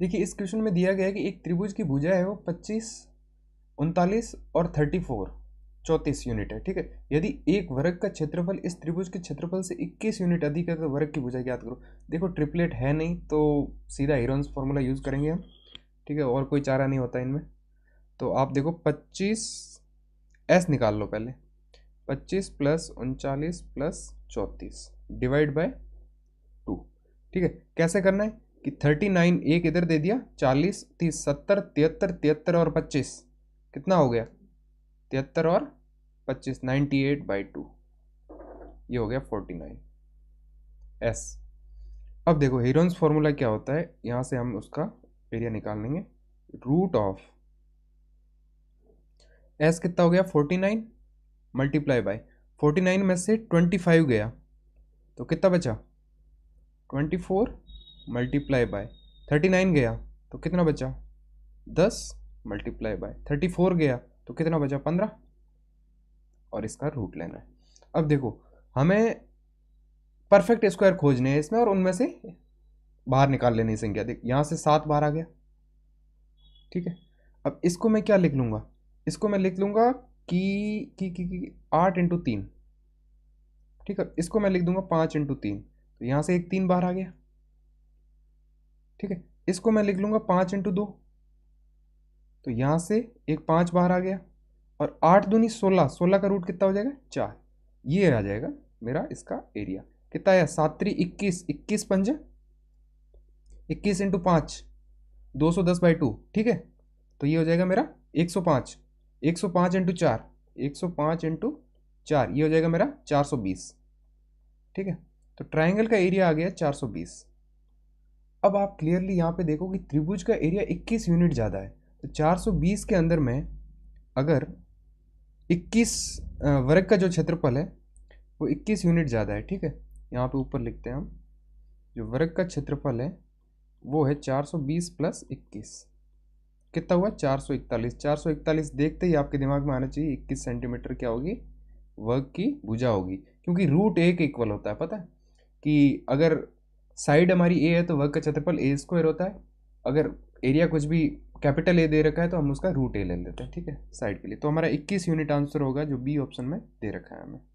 देखिए इस क्वेश्चन में दिया गया है कि एक त्रिभुज की भुजा है वो पच्चीस उनतालीस और थर्टी फोर चौंतीस यूनिट है ठीक है यदि एक वर्ग का क्षेत्रफल इस त्रिभुज के क्षेत्रफल से 21 यूनिट अधिक है तो वर्ग की भुजा ज्ञात करो देखो ट्रिपलेट है नहीं तो सीधा हीरोन्स फार्मूला यूज़ करेंगे हम ठीक है और कोई चारा नहीं होता इनमें तो आप देखो पच्चीस एस निकाल लो पहले पच्चीस प्लस उनचालीस प्लस चौंतीस डिवाइड बाय टू ठीक है कैसे करना है कि थर्टी नाइन एक इधर दे दिया चालीस तीस सत्तर तिहत्तर तिहत्तर और पच्चीस कितना हो गया तिहत्तर और पच्चीस नाइन्टी एट बाई टू ये हो गया फोर्टी नाइन एस अब देखो हीरोन्स फॉर्मूला क्या होता है यहाँ से हम उसका एरिया निकाल लेंगे रूट ऑफ एस कितना हो गया forty nine multiply by forty nine में से ट्वेंटी फाइव गया तो कितना बचा twenty four multiply by thirty nine गया तो कितना बचा दस मल्टीप्लाई बाय थर्टी फोर गया तो कितना बचा पंद्रह और इसका रूट लेना है अब देखो हमें परफेक्ट स्क्वायर खोजने हैं इसमें और उनमें से बाहर निकाल लेनी संख्या देख यहाँ से सात बाहर आ गया ठीक है अब इसको मैं क्या लिख लूँगा इसको मैं लिख लूँगा कि कि आठ इंटू तीन ठीक है इसको मैं लिख दूंगा पाँच इंटू तीन तो यहाँ से एक तीन बाहर आ गया ठीक है इसको मैं लिख लूंगा पांच इंटू दो तो यहां से एक पांच बाहर आ गया और आठ दूनी सोलह सोलह का रूट कितना हो जाएगा चार ये आ जाएगा मेरा इसका एरिया कितना आया सात त्री इक्कीस इक्कीस पंज इक्कीस इंटू पाँच दो सौ दस बाई टू ठीक है तो ये हो जाएगा मेरा एक सौ पांच एक सौ पांच इंटू चार एक सौ पाँच इंटू चार ये हो जाएगा मेरा चार सौ बीस ठीक है तो ट्राइंगल का एरिया आ गया चार सौ बीस अब आप क्लियरली यहाँ पे देखो कि त्रिभुज का एरिया 21 यूनिट ज़्यादा है तो 420 के अंदर में अगर 21 वर्ग का जो क्षेत्रफल है वो 21 यूनिट ज़्यादा है ठीक है यहाँ पे ऊपर लिखते हैं हम जो वर्ग का क्षेत्रफल है वो है 420 प्लस इक्कीस कितना हुआ 441 441 देखते ही आपके दिमाग में आना चाहिए इक्कीस सेंटीमीटर क्या होगी वर्ग की भुजा होगी क्योंकि रूट एक इक्वल होता है पता है कि अगर साइड हमारी ए है तो वर्ग का क्षेत्रफल ए स्क्वायर होता है अगर एरिया कुछ भी कैपिटल ए दे रखा है तो हम उसका रूट ए ले लेते हैं ठीक है साइड के लिए तो हमारा 21 यूनिट आंसर होगा जो बी ऑप्शन में दे रखा है हमें